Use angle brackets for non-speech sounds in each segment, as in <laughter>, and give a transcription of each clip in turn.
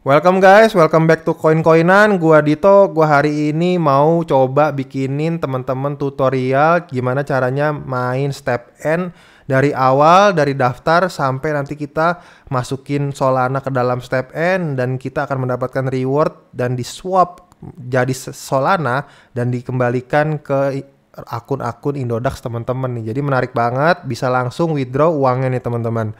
Welcome guys, welcome back to Coin Coinan. Gua Dito, gua hari ini mau coba bikinin teman-teman tutorial gimana caranya main step N dari awal dari daftar sampai nanti kita masukin Solana ke dalam step N dan kita akan mendapatkan reward dan di swap jadi Solana dan dikembalikan ke akun-akun Indodax teman-teman nih. Jadi menarik banget, bisa langsung withdraw uangnya nih teman-teman.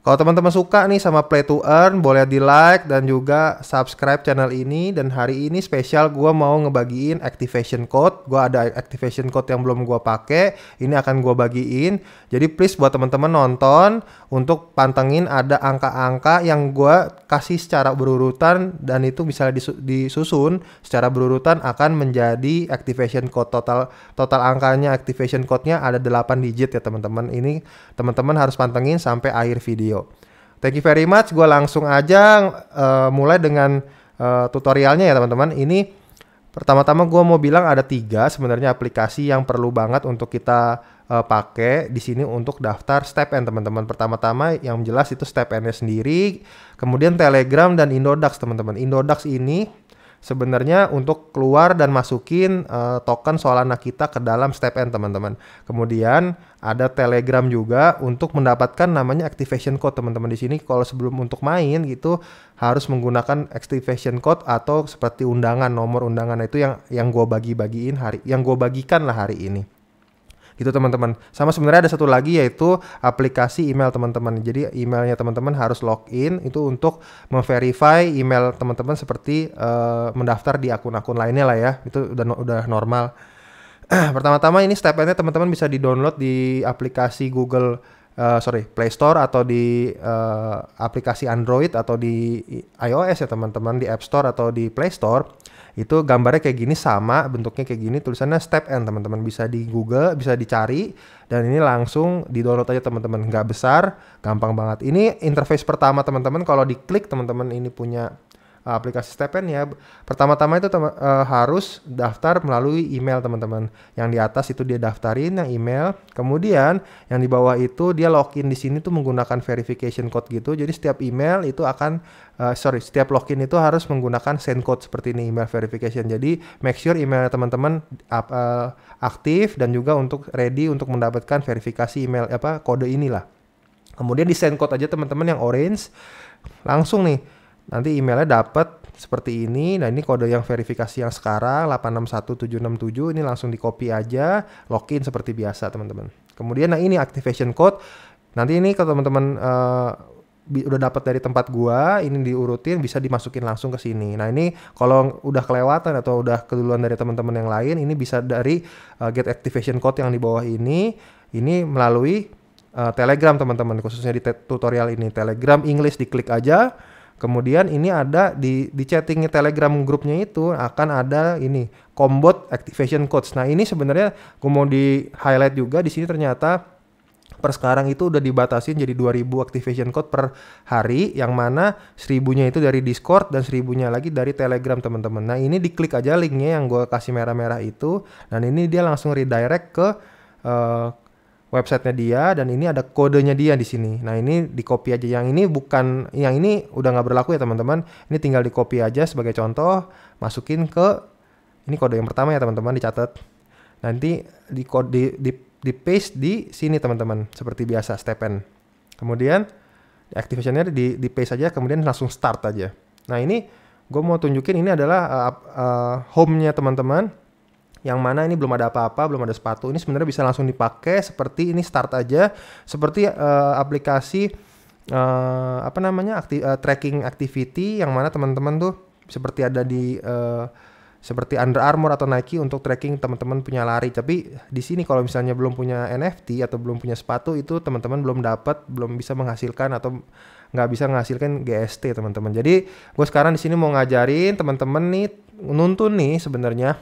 Kalau teman-teman suka nih sama Play to Earn, boleh di like dan juga subscribe channel ini. Dan hari ini spesial gue mau ngebagiin activation code. Gue ada activation code yang belum gue pake. Ini akan gue bagiin. Jadi please buat teman-teman nonton untuk pantengin ada angka-angka yang gue kasih secara berurutan dan itu misalnya disusun secara berurutan akan menjadi activation code total total angkanya activation code-nya ada 8 digit ya teman-teman. Ini teman-teman harus pantengin sampai akhir video. Gitu. Thank you very much. Gue langsung aja uh, mulai dengan uh, tutorialnya ya teman-teman. Ini pertama-tama gue mau bilang ada tiga sebenarnya aplikasi yang perlu banget untuk kita uh, pakai di sini untuk daftar step n teman-teman. Pertama-tama yang jelas itu step n-nya sendiri. Kemudian Telegram dan Indodax teman-teman. Indodax ini sebenarnya untuk keluar dan masukin uh, token Solana kita ke dalam step end teman-teman. Kemudian ada Telegram juga untuk mendapatkan namanya activation code teman-teman di sini kalau sebelum untuk main gitu harus menggunakan activation code atau seperti undangan nomor undangan itu yang yang gua bagi-bagiin hari yang gua bagikan lah hari ini. Itu teman-teman. Sama sebenarnya ada satu lagi yaitu aplikasi email teman-teman. Jadi emailnya teman-teman harus login itu untuk memverify email teman-teman seperti uh, mendaftar di akun-akun lainnya lah ya. Itu udah udah normal. <clears throat> Pertama-tama ini stepnya teman-teman bisa di-download di aplikasi Google uh, sorry Play Store atau di uh, aplikasi Android atau di iOS ya teman-teman di App Store atau di Play Store itu gambarnya kayak gini sama, bentuknya kayak gini, tulisannya Step N teman-teman bisa di Google, bisa dicari dan ini langsung di download aja teman-teman. Nggak besar, gampang banget. Ini interface pertama teman-teman. Kalau diklik teman-teman ini punya Eh, aplikasi Stepen ya. Pertama-tama itu tem- uh, harus daftar melalui email teman-teman. Yang di atas itu dia daftarin yang email. Kemudian yang di bawah itu dia login di sini tuh menggunakan verification code gitu. Jadi setiap email itu akan uh, sorry setiap login itu harus menggunakan send code seperti ini email verification. Jadi make sure email teman-teman uh, aktif dan juga untuk ready untuk mendapatkan verifikasi email apa kode inilah. Kemudian di send code aja teman-teman yang orange langsung nih Nanti emailnya dapat seperti ini. Nah ini kode yang verifikasi yang sekarang 861767 ini langsung di copy aja, login seperti biasa teman-teman. Kemudian nah ini activation code. Nanti ini kalau teman-teman uh, udah dapat dari tempat gua, ini diurutin bisa dimasukin langsung ke sini. Nah, ini kalau udah kelewatan atau udah keduluan dari teman-teman yang lain, ini bisa dari uh, get activation code yang di bawah ini, ini melalui uh, Telegram teman-teman, khususnya di tutorial ini Telegram English diklik aja. Kemudian ini ada di di chatting Telegram grupnya itu akan ada ini Combot Activation Codes. Nah, ini sebenarnya gue mau di highlight juga di sini ternyata per sekarang itu udah dibatasin jadi 2000 activation code per hari yang mana seribunya itu dari Discord dan seribunya lagi dari Telegram teman-teman. Nah, ini diklik aja linknya yang gue kasih merah-merah itu dan ini dia langsung redirect ke uh, websitenya dia dan ini ada kodenya dia di sini. Nah ini di copy aja. Yang ini bukan, yang ini udah nggak berlaku ya teman-teman. Ini tinggal di copy aja sebagai contoh. Masukin ke ini kode yang pertama ya teman-teman dicatat. Nanti di kode di, di, di paste di sini teman-teman seperti biasa stepen. Kemudian di activationnya di, di paste aja. Kemudian langsung start aja. Nah ini gue mau tunjukin ini adalah uh, uh, home-nya teman-teman yang mana ini belum ada apa-apa, belum ada sepatu. Ini sebenarnya bisa langsung dipakai seperti ini start aja, seperti uh, aplikasi uh, apa namanya akti, uh, tracking activity yang mana teman-teman tuh seperti ada di uh, seperti Under Armour atau Nike untuk tracking teman-teman punya lari. Tapi di sini kalau misalnya belum punya NFT atau belum punya sepatu itu teman-teman belum dapat, belum bisa menghasilkan atau nggak bisa menghasilkan GST teman-teman. Jadi gue sekarang di sini mau ngajarin teman-teman nih nuntun nih sebenarnya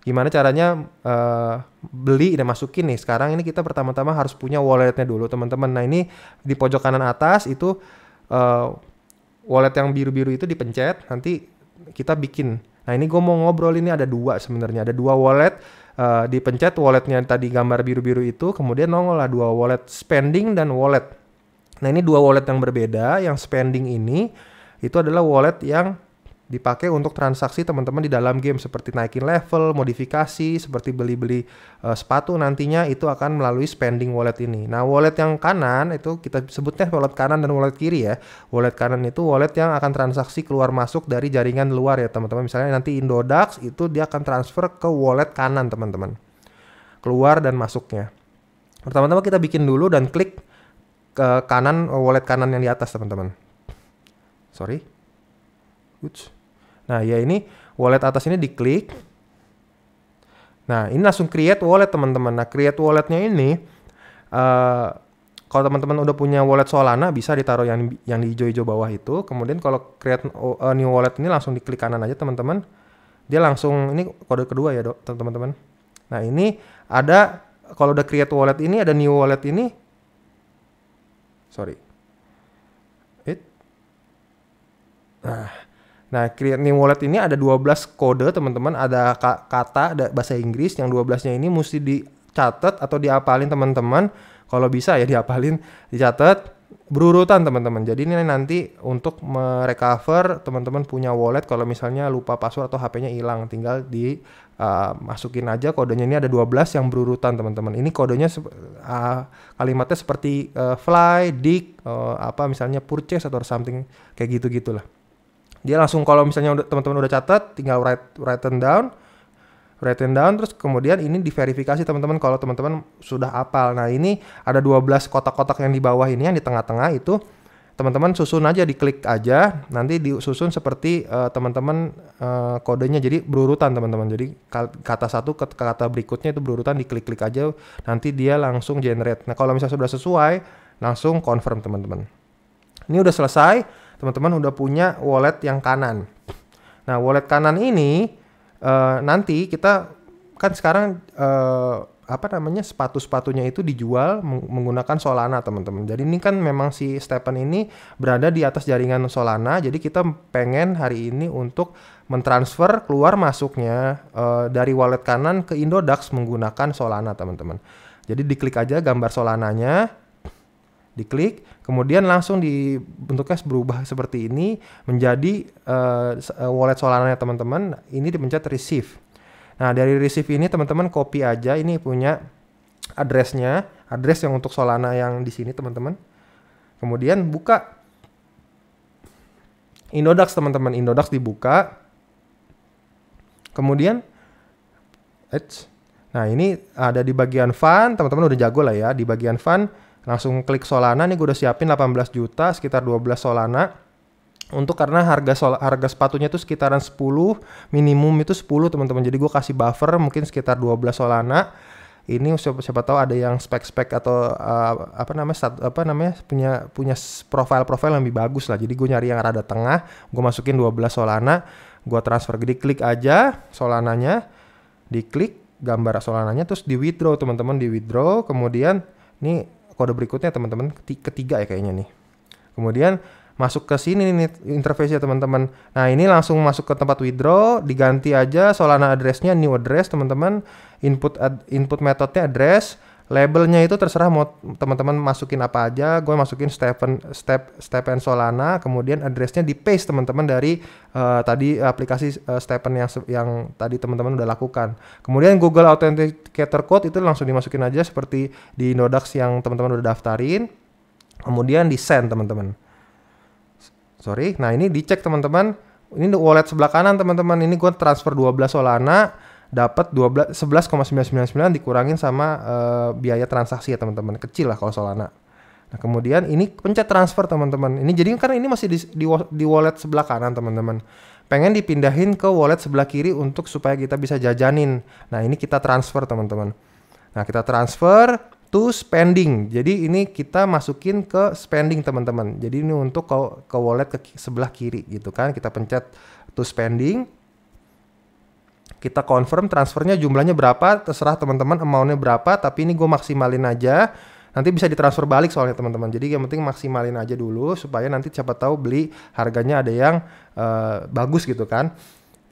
gimana caranya uh, beli dan masukin nih. Sekarang ini kita pertama-tama harus punya walletnya dulu teman-teman. Nah ini di pojok kanan atas itu uh, wallet yang biru-biru itu dipencet, nanti kita bikin. Nah ini gue mau ngobrol ini ada dua sebenarnya, ada dua wallet. Uh, dipencet walletnya tadi gambar biru-biru itu, kemudian nongol lah dua wallet spending dan wallet. Nah ini dua wallet yang berbeda, yang spending ini itu adalah wallet yang dipakai untuk transaksi teman-teman di dalam game seperti naikin level, modifikasi, seperti beli-beli uh, sepatu nantinya itu akan melalui spending wallet ini. Nah, wallet yang kanan itu kita sebutnya wallet kanan dan wallet kiri ya. Wallet kanan itu wallet yang akan transaksi keluar masuk dari jaringan luar ya, teman-teman. Misalnya nanti Indodax itu dia akan transfer ke wallet kanan, teman-teman. Keluar dan masuknya. Pertama-tama kita bikin dulu dan klik ke kanan wallet kanan yang di atas, teman-teman. Sorry. Oops. Nah, ya ini wallet atas ini diklik. Nah, ini langsung create wallet teman-teman. Nah, create walletnya ini uh, kalau teman-teman udah punya wallet Solana bisa ditaruh yang yang di hijau-hijau bawah itu. Kemudian kalau create eh, new wallet ini langsung diklik kanan aja teman-teman. Dia langsung ini kode kedua ya, Dok, teman-teman. Nah, ini ada kalau udah create wallet ini ada new wallet ini sorry it nah Nah, Create New Wallet ini ada 12 kode, teman-teman. Ada kata, ada bahasa Inggris. Yang 12-nya ini mesti dicatat atau diapalin, teman-teman. Kalau bisa ya diapalin, dicatat berurutan, teman-teman. Jadi ini nanti untuk merecover teman-teman punya wallet kalau misalnya lupa password atau HP-nya hilang, tinggal di uh, masukin aja kodenya ini ada 12 yang berurutan, teman-teman. Ini kodenya uh, kalimatnya seperti uh, fly, dig, uh, apa misalnya purchase atau something kayak gitu-gitulah dia langsung kalau misalnya udah teman-teman udah catat tinggal write write down write down terus kemudian ini diverifikasi teman-teman kalau teman-teman sudah apal. Nah, ini ada 12 kotak-kotak yang di bawah ini yang di tengah-tengah itu teman-teman susun aja diklik aja nanti disusun seperti teman eh, teman-teman uh, kodenya jadi berurutan teman-teman. Jadi kata satu ke kata berikutnya itu berurutan diklik-klik aja nanti dia langsung generate. Nah, kalau misalnya sudah sesuai langsung confirm teman-teman. Ini udah selesai teman-teman udah punya wallet yang kanan. Nah, wallet kanan ini uh, nanti kita kan sekarang uh, apa namanya sepatu-sepatunya itu dijual menggunakan Solana, teman-teman. Jadi ini kan memang si Stephen ini berada di atas jaringan Solana. Jadi kita pengen hari ini untuk mentransfer keluar masuknya uh, dari wallet kanan ke Indodax menggunakan Solana, teman-teman. Jadi diklik aja gambar Solananya, diklik kemudian langsung dibentuknya berubah seperti ini menjadi uh, wallet Solana ya teman-teman ini dipencet receive nah dari receive ini teman-teman copy aja ini punya addressnya address yang untuk Solana yang di sini teman-teman kemudian buka Indodax teman-teman Indodax dibuka kemudian it's Nah ini ada di bagian fun, teman-teman udah jago lah ya. Di bagian fun langsung klik Solana nih gue udah siapin 18 juta sekitar 12 Solana untuk karena harga sol harga sepatunya itu sekitaran 10 minimum itu 10 teman-teman jadi gue kasih buffer mungkin sekitar 12 Solana ini siapa, siapa tahu ada yang spek-spek atau uh, apa namanya apa namanya punya punya profil-profil yang lebih bagus lah jadi gue nyari yang rada tengah gue masukin 12 Solana gue transfer klik aja Solananya diklik gambar Solananya terus di withdraw teman-teman di withdraw kemudian nih kode berikutnya teman-teman ketiga ya kayaknya nih kemudian masuk ke sini nih interface ya teman-teman. Nah ini langsung masuk ke tempat withdraw, diganti aja Solana addressnya new address teman-teman. Input ad, input metode address, labelnya itu terserah mau teman-teman masukin apa aja gue masukin Stephen Step Stephen Solana kemudian addressnya di paste teman-teman dari uh, tadi aplikasi uh, eh, Stephen yang yang tadi teman-teman udah lakukan kemudian Google Authenticator Code itu langsung dimasukin aja seperti di Nodax yang teman-teman udah daftarin kemudian di send teman-teman sorry nah ini dicek teman-teman ini wallet sebelah kanan teman-teman ini gue transfer 12 Solana dapat 11,999 dikurangin sama uh, biaya transaksi ya teman-teman. Kecil lah kalau Solana. Nah, kemudian ini pencet transfer teman-teman. Ini jadi karena ini masih di, di, di wallet sebelah kanan teman-teman. Pengen dipindahin ke wallet sebelah kiri untuk supaya kita bisa jajanin. Nah, ini kita transfer teman-teman. Nah, kita transfer to spending. Jadi ini kita masukin ke spending teman-teman. Jadi ini untuk ke, ke wallet ke sebelah kiri gitu kan. Kita pencet to spending kita confirm transfernya jumlahnya berapa, terserah teman-teman amountnya berapa, tapi ini gue maksimalin aja. Nanti bisa ditransfer balik soalnya teman-teman. Jadi yang penting maksimalin aja dulu supaya nanti siapa tahu beli harganya ada yang uh, bagus gitu kan.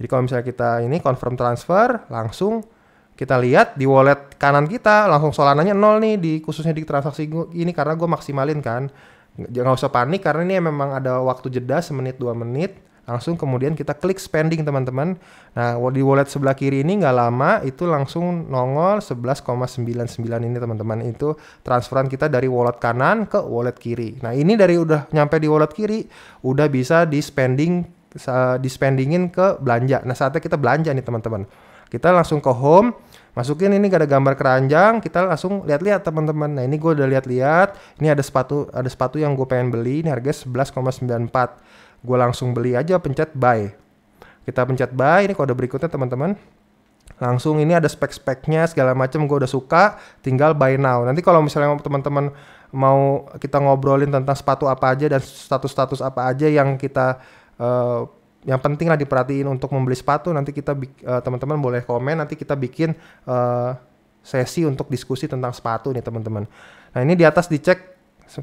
Jadi kalau misalnya kita ini confirm transfer langsung kita lihat di wallet kanan kita langsung solananya nol nih di khususnya di transaksi ini karena gue maksimalin kan. Jangan usah panik karena ini memang ada waktu jeda semenit dua menit langsung kemudian kita klik spending teman-teman nah di wallet sebelah kiri ini nggak lama itu langsung nongol 11,99 ini teman-teman itu transferan kita dari wallet kanan ke wallet kiri nah ini dari udah nyampe di wallet kiri udah bisa di spending di spendingin ke belanja nah saatnya kita belanja nih teman-teman kita langsung ke home masukin ini gak ada gambar keranjang kita langsung lihat-lihat teman-teman nah ini gue udah lihat-lihat ini ada sepatu ada sepatu yang gue pengen beli ini harganya 11,94 gue langsung beli aja pencet buy kita pencet buy ini kode berikutnya teman-teman langsung ini ada spek-speknya segala macam gue udah suka tinggal buy now nanti kalau misalnya teman-teman mau kita ngobrolin tentang sepatu apa aja dan status-status apa aja yang kita uh, yang penting lah diperhatiin untuk membeli sepatu nanti kita uh, teman-teman boleh komen nanti kita bikin uh, sesi untuk diskusi tentang sepatu nih teman-teman nah ini di atas dicek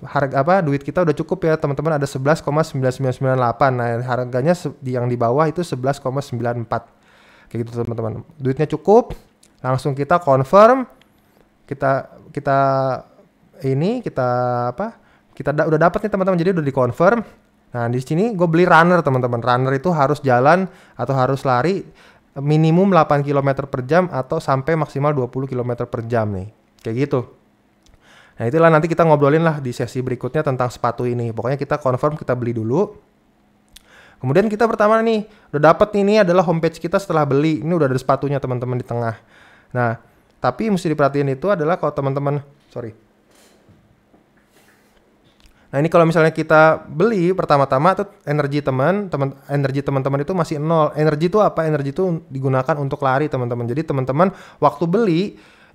harga apa duit kita udah cukup ya teman-teman ada 11,9998 nah harganya yang di bawah itu 11,94 kayak gitu teman-teman duitnya cukup langsung kita confirm kita kita ini kita apa kita da udah dapat nih teman-teman jadi udah di confirm nah di sini gue beli runner teman-teman runner itu harus jalan atau harus lari minimum 8 km per jam atau sampai maksimal 20 km per jam nih kayak gitu Nah itulah nanti kita ngobrolin lah di sesi berikutnya tentang sepatu ini. Pokoknya kita confirm kita beli dulu. Kemudian kita pertama nih udah dapat ini adalah homepage kita setelah beli. Ini udah ada sepatunya teman-teman di tengah. Nah tapi mesti diperhatiin itu adalah kalau teman-teman sorry. Nah ini kalau misalnya kita beli pertama-tama tuh energi teman, teman energi teman-teman itu masih nol. Energi itu apa? Energi itu digunakan untuk lari teman-teman. Jadi teman-teman waktu beli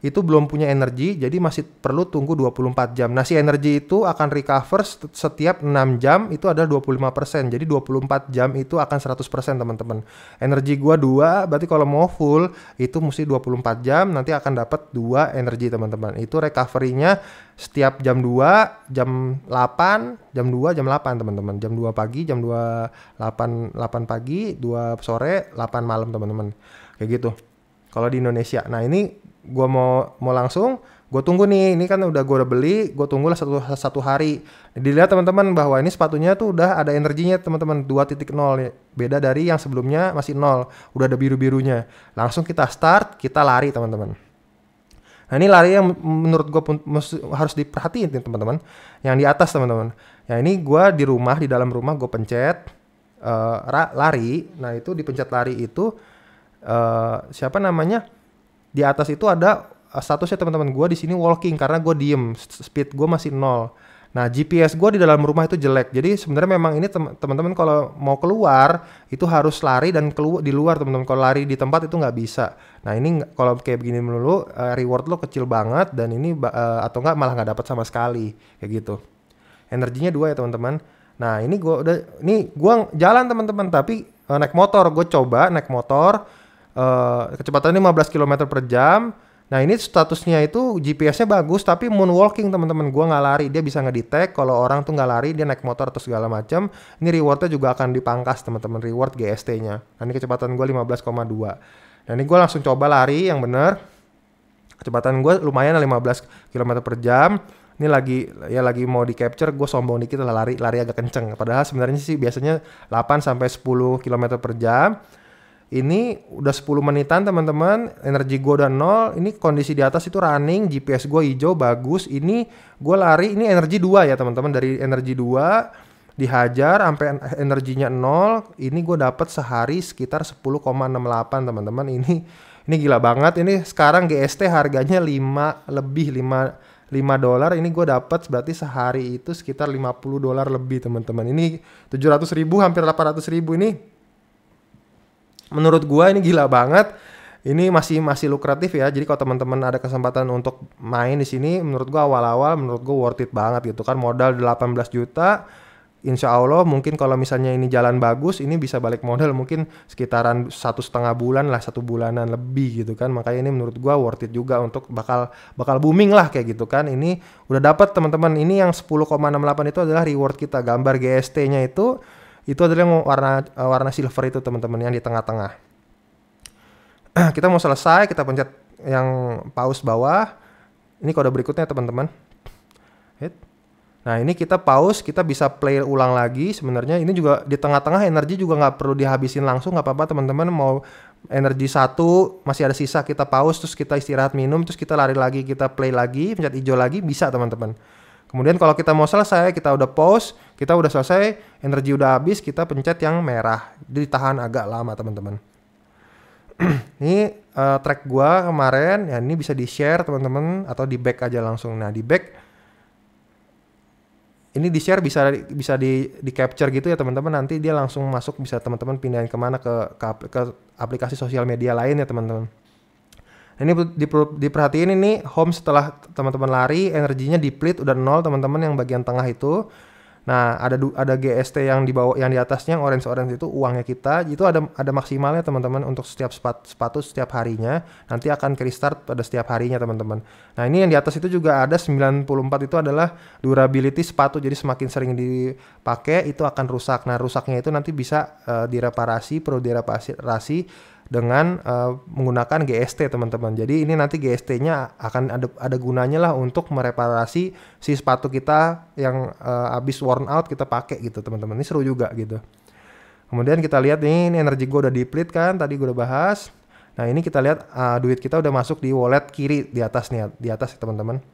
itu belum punya energi jadi masih perlu tunggu 24 jam. Nah si energi itu akan recover setiap 6 jam itu adalah 25%. Jadi 24 jam itu akan 100% teman-teman. Energi gua 2 berarti kalau mau full itu mesti 24 jam nanti akan dapat 2 energi teman-teman. Itu recovery-nya setiap jam 2, jam 8, jam 2, jam 8 teman-teman. Jam 2 pagi, jam 2 8 8 pagi, 2 sore, 8 malam teman-teman. Kayak gitu. Kalau di Indonesia. Nah, ini gue mau mau langsung gue tunggu nih ini kan udah gue udah beli gue tunggulah satu satu hari dilihat teman-teman bahwa ini sepatunya tuh udah ada energinya teman-teman 2.0 beda dari yang sebelumnya masih nol udah ada biru birunya langsung kita start kita lari teman-teman nah ini lari yang menurut gue harus diperhatiin teman-teman yang di atas teman-teman ya ini gue di rumah di dalam rumah gue pencet uh, lari nah itu dipencet lari itu uh, siapa namanya di atas itu ada eh, statusnya teman-teman gue di sini walking karena gue diem speed gue masih nol nah GPS gue di dalam rumah itu jelek jadi sebenarnya memang ini teman-teman kalau mau keluar itu harus lari dan keluar di luar teman-teman kalau lari di tempat itu nggak bisa nah ini kalau kayak begini melulu eh, reward lo kecil banget dan ini eh, atau nggak malah nggak dapat sama sekali kayak gitu energinya dua ya teman-teman nah ini gue udah ini gue jalan teman-teman tapi naik motor gue coba naik motor Eh, kecepatan kecepatannya 15 km per jam. Nah ini statusnya itu GPS-nya bagus tapi moonwalking teman-teman gue nggak lari dia bisa ngedetect kalau orang tuh nggak lari dia naik motor atau segala macam ini rewardnya juga akan dipangkas teman-teman reward GST-nya. Nah ini kecepatan gue 15,2. Nah ini gue langsung coba lari yang bener kecepatan gue lumayan 15 km per jam ini lagi ya lagi mau di capture gue sombong dikit lah lari lari agak kenceng padahal sebenarnya sih biasanya 8 sampai 10 km per jam ini udah 10 menitan teman-teman energi gue udah nol ini kondisi di atas itu running GPS gue hijau bagus ini gue lari ini energi dua ya teman-teman dari energi dua dihajar sampai energinya nol ini gue dapat sehari sekitar 10,68 teman-teman ini ini gila banget ini sekarang GST harganya 5 lebih 5 5 dolar ini gue dapat berarti sehari itu sekitar 50 dolar lebih teman-teman ini 700 ribu hampir 800 ribu ini menurut gua ini gila banget ini masih masih lukratif ya. Jadi kalau teman-teman ada kesempatan untuk main di sini, menurut gua awal-awal menurut gua worth it banget gitu kan. Modal 18 juta, insya Allah mungkin kalau misalnya ini jalan bagus, ini bisa balik modal mungkin sekitaran satu setengah bulan lah, satu bulanan lebih gitu kan. Makanya ini menurut gua worth it juga untuk bakal bakal booming lah kayak gitu kan. Ini udah dapat teman-teman. Ini yang 10,68 itu adalah reward kita. Gambar GST-nya itu itu adalah yang warna uh, warna silver itu teman-teman yang di tengah-tengah <clears throat> kita mau selesai kita pencet yang pause bawah ini kode berikutnya teman-teman Nah ini kita pause, kita bisa play ulang lagi. Sebenarnya ini juga di tengah-tengah energi juga nggak perlu dihabisin langsung, nggak apa-apa teman-teman. Mau energi satu masih ada sisa, kita pause, terus kita istirahat minum, terus kita lari lagi, kita play lagi, pencet hijau lagi, bisa teman-teman. Kemudian kalau kita mau selesai, kita udah pause, kita udah selesai, energi udah habis, kita pencet yang merah. Jadi tahan agak lama teman-teman. <clears throat> ini uh, track gua kemarin, ya ini bisa di-share teman-teman atau di back aja langsung. Nah, di back ini di share bisa bisa di di capture gitu ya teman-teman nanti dia langsung masuk bisa teman-teman pindahin kemana ke, ke ke aplikasi sosial media lain ya teman-teman ini diperhatiin ini home setelah teman-teman lari energinya depleted udah nol teman-teman yang bagian tengah itu Nah, ada ada GST yang di bawah yang di atasnya yang orange-orange itu uangnya kita. Itu ada ada maksimalnya teman-teman untuk setiap sepatu, setiap harinya. Nanti akan ke restart pada setiap harinya teman-teman. Nah, ini yang di atas itu juga ada 94 itu adalah durability sepatu. Jadi semakin sering dipakai itu akan rusak. Nah, rusaknya itu nanti bisa uh, direparasi, perlu direparasi dengan uh, menggunakan GST teman-teman. Jadi ini nanti GST-nya akan ada ada gunanya lah untuk mereparasi si sepatu kita yang uh, habis worn out kita pakai gitu teman-teman. Ini seru juga gitu. Kemudian kita lihat nih ini energi gue udah deplete kan tadi gue udah bahas. Nah ini kita lihat uh, duit kita udah masuk di wallet kiri di atas nih di atas teman-teman. Ya,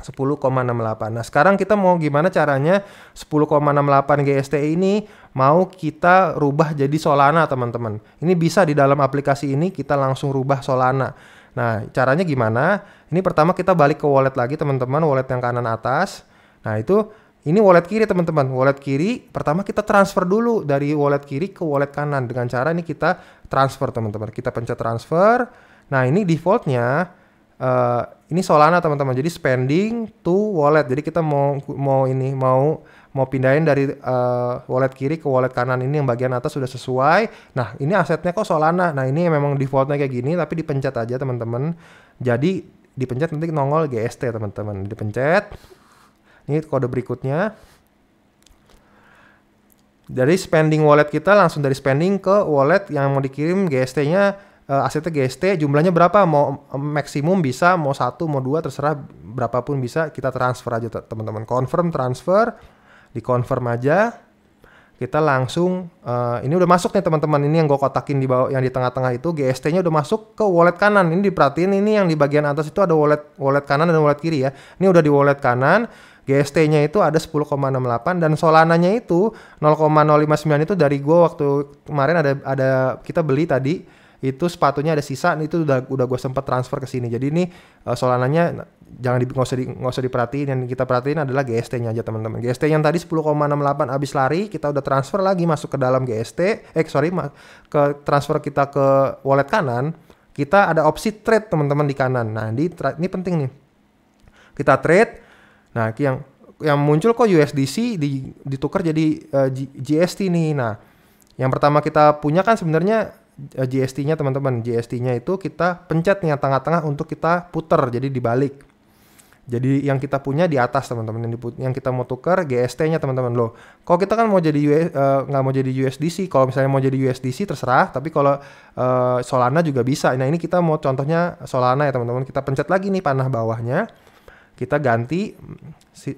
10,68. Nah, sekarang kita mau gimana caranya 10,68 GST ini mau kita rubah jadi Solana, teman-teman. Ini bisa di dalam aplikasi ini kita langsung rubah Solana. Nah, caranya gimana? Ini pertama kita balik ke wallet lagi, teman-teman, wallet yang kanan atas. Nah, itu ini wallet kiri, teman-teman. Wallet kiri, pertama kita transfer dulu dari wallet kiri ke wallet kanan dengan cara ini kita transfer, teman-teman. Kita pencet transfer. Nah, ini defaultnya uh, ini Solana teman-teman. Jadi spending to wallet. Jadi kita mau mau ini mau mau pindahin dari uh, wallet kiri ke wallet kanan ini yang bagian atas sudah sesuai. Nah, ini asetnya kok Solana. Nah, ini memang defaultnya kayak gini tapi dipencet aja teman-teman. Jadi dipencet nanti nongol GST teman-teman. Dipencet. Ini kode berikutnya. Dari spending wallet kita langsung dari spending ke wallet yang mau dikirim GST-nya uh, asetnya GST jumlahnya berapa mau maksimum bisa mau satu mau dua terserah berapapun bisa kita transfer aja teman-teman confirm transfer di confirm aja kita langsung uh, ini udah masuk nih teman-teman ini yang gue kotakin di bawah yang di tengah-tengah itu GST-nya udah masuk ke wallet kanan ini diperhatiin ini yang di bagian atas itu ada wallet wallet kanan dan wallet kiri ya ini udah di wallet kanan GST-nya itu ada 10,68 dan Solana-nya itu 0,059 itu dari gue waktu kemarin ada ada kita beli tadi itu sepatunya ada sisa itu udah udah gue sempet transfer ke sini jadi ini uh, solananya nah, jangan di, nggak usah di, nggak usah diperhatiin yang kita perhatiin adalah GST-nya aja teman-teman GST yang tadi 10,68 abis lari kita udah transfer lagi masuk ke dalam GST eh sorry ke transfer kita ke wallet kanan kita ada opsi trade teman-teman di kanan nah di ini penting nih kita trade nah yang yang muncul kok USDC di, ditukar jadi uh, eh, GST nih. Nah, yang pertama kita punya kan sebenarnya Eh, GST-nya teman-teman. GST-nya itu kita pencet tengah-tengah untuk kita puter, jadi dibalik. Jadi yang kita punya di atas teman-teman yang, yang kita mau tukar GST-nya teman-teman loh. Kalau kita kan mau jadi eh, nggak uh, mau jadi USDC, kalau misalnya mau jadi USDC terserah. Tapi kalau uh, Solana juga bisa. Nah ini kita mau contohnya Solana ya teman-teman. Kita pencet lagi nih panah bawahnya, kita ganti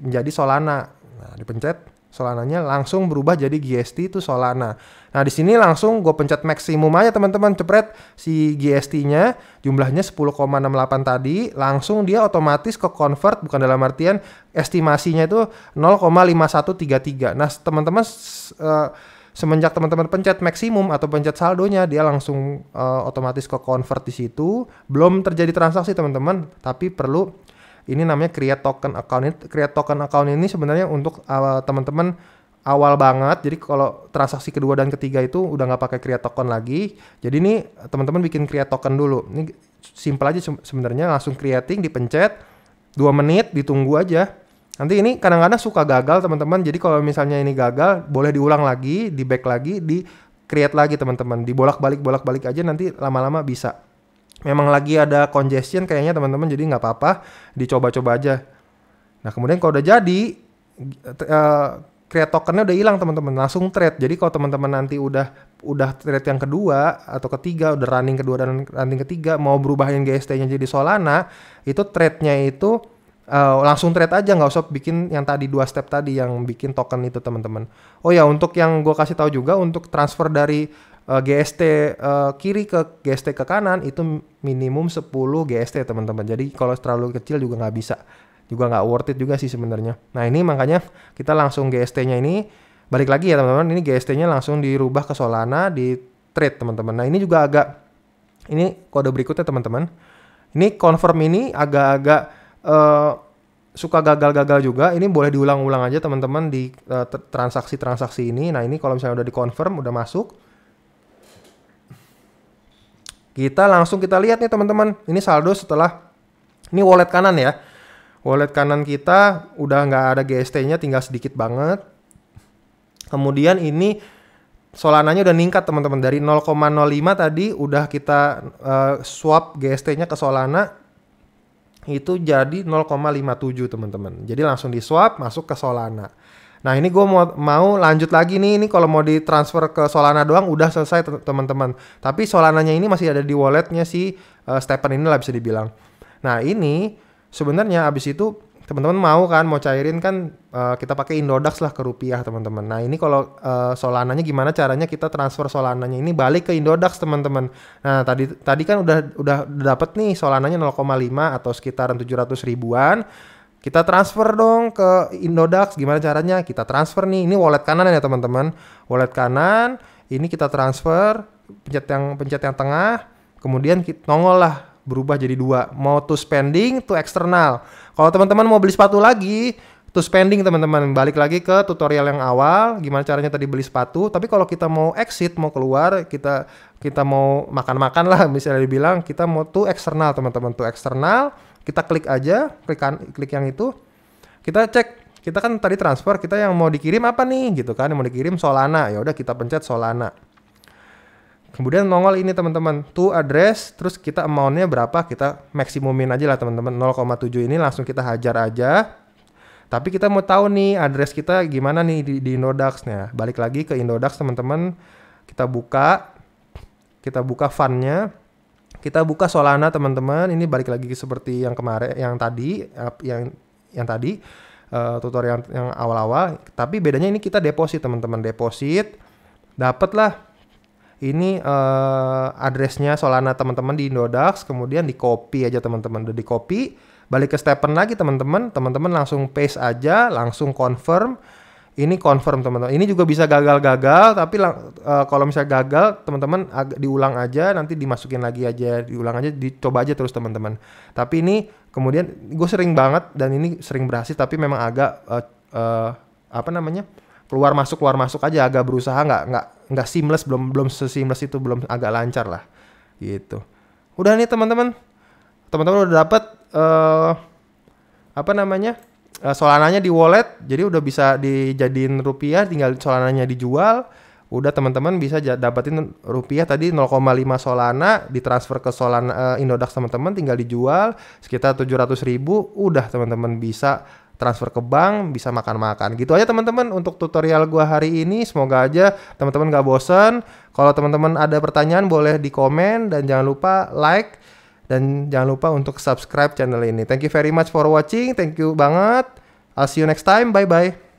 menjadi Solana. Nah dipencet Solananya langsung berubah jadi GST itu Solana. Nah, di sini langsung gue pencet maksimum aja teman-teman, cepet si GST-nya jumlahnya 10,68 tadi, langsung dia otomatis ke convert bukan dalam artian estimasinya itu 0,5133. Nah, teman-teman eh, semenjak teman-teman pencet maksimum atau pencet saldonya dia langsung eh, otomatis ke convert di situ. Belum terjadi transaksi teman-teman, tapi perlu ini namanya create token account. Ini, create token account ini sebenarnya untuk uh, teman-teman awal banget. Jadi kalau transaksi kedua dan ketiga itu udah nggak pakai create token lagi. Jadi ini teman-teman bikin create token dulu. Ini simple aja sebenarnya langsung creating dipencet dua menit ditunggu aja. Nanti ini kadang-kadang suka gagal teman-teman. Jadi kalau misalnya ini gagal, boleh diulang lagi, di back lagi, di create lagi teman-teman. Di bolak balik bolak-balik aja nanti lama-lama bisa memang lagi ada congestion kayaknya teman-teman jadi nggak apa-apa dicoba-coba aja nah kemudian kalau udah jadi uh, eh, create tokennya udah hilang teman-teman langsung trade jadi kalau teman-teman nanti udah udah trade yang kedua atau ketiga udah running kedua dan running ketiga mau berubahin GST-nya jadi Solana itu trade-nya itu uh, langsung trade aja nggak usah bikin yang tadi dua step tadi yang bikin token itu teman-teman oh ya untuk yang gue kasih tahu juga untuk transfer dari uh, eh, GST uh, eh, kiri ke GST ke kanan itu minimum 10 GST teman-teman. Jadi kalau terlalu kecil juga nggak bisa, juga nggak worth it juga sih sebenarnya. Nah ini makanya kita langsung GST-nya ini balik lagi ya teman-teman. Ini GST-nya langsung dirubah ke Solana di trade teman-teman. Nah ini juga agak ini kode berikutnya teman-teman. Ini confirm ini agak-agak uh, suka gagal-gagal juga. Ini boleh diulang-ulang aja teman-teman di transaksi-transaksi uh, ini. Nah ini kalau misalnya udah dikonfirm, udah masuk, kita langsung kita lihat nih teman-teman. Ini saldo setelah ini wallet kanan ya. Wallet kanan kita udah nggak ada GST-nya tinggal sedikit banget. Kemudian ini Solananya udah ningkat teman-teman dari 0,05 tadi udah kita uh, swap GST-nya ke Solana itu jadi 0,57 teman-teman. Jadi langsung di swap masuk ke Solana. Nah ini gue mau, mau lanjut lagi nih, ini kalau mau ditransfer ke Solana doang udah selesai teman-teman. Tapi Solananya ini masih ada di walletnya si uh, eh, Stepan ini lah bisa dibilang. Nah ini sebenarnya abis itu teman-teman mau kan mau cairin kan uh, kita pakai Indodax lah ke rupiah teman-teman. Nah ini kalau uh, Solananya gimana caranya kita transfer Solananya ini balik ke Indodax teman-teman. Nah tadi tadi kan udah udah dapet nih Solananya 0,5 atau sekitaran 700 ribuan. Kita transfer dong ke Indodax, gimana caranya? Kita transfer nih, ini wallet kanan ya teman-teman. Wallet kanan, ini kita transfer, pencet yang pencet yang tengah, kemudian kita nongol lah berubah jadi dua, mau to spending, to eksternal. Kalau teman-teman mau beli sepatu lagi, to spending teman-teman balik lagi ke tutorial yang awal gimana caranya tadi beli sepatu tapi kalau kita mau exit mau keluar kita kita mau makan-makan lah <laughs> misalnya dibilang kita mau to eksternal teman-teman to eksternal kita klik aja klik klik yang itu kita cek kita kan tadi transfer kita yang mau dikirim apa nih gitu kan yang mau dikirim Solana ya udah kita pencet Solana kemudian nongol ini teman-teman to address terus kita amountnya berapa kita maksimumin aja lah teman-teman 0,7 ini langsung kita hajar aja tapi kita mau tahu nih address kita gimana nih di, di Indodax nya balik lagi ke Indodax teman-teman kita buka kita buka nya kita buka Solana teman-teman. Ini balik lagi seperti yang kemarin, yang tadi, yang yang tadi uh, tutorial yang awal-awal. Tapi bedanya ini kita deposit teman-teman. Deposit dapatlah ini uh, addressnya Solana teman-teman di Indodax. Kemudian di copy aja teman-teman. Udah di copy. Balik ke Stepen lagi teman-teman. Teman-teman langsung paste aja, langsung confirm ini confirm teman-teman. Ini juga bisa gagal-gagal, tapi uh, kalau misalnya gagal, teman-teman diulang aja, nanti dimasukin lagi aja, diulang aja, dicoba aja terus teman-teman. Tapi ini kemudian gue sering banget dan ini sering berhasil, tapi memang agak uh, uh, apa namanya keluar masuk keluar masuk aja, agak berusaha nggak nggak nggak seamless, belum belum seamless itu belum agak lancar lah, gitu. Udah nih teman-teman, teman-teman udah dapat uh, apa namanya? uh, solananya di wallet jadi udah bisa dijadiin rupiah tinggal solananya dijual udah teman-teman bisa dapatin rupiah tadi 0,5 Solana ditransfer ke Solana uh, eh, Indodax teman-teman tinggal dijual sekitar 700 ribu udah teman-teman bisa transfer ke bank bisa makan-makan gitu aja teman-teman untuk tutorial gua hari ini semoga aja teman-teman gak bosen kalau teman-teman ada pertanyaan boleh di komen dan jangan lupa like dan jangan lupa untuk subscribe channel ini. Thank you very much for watching. Thank you banget. I'll see you next time. Bye bye.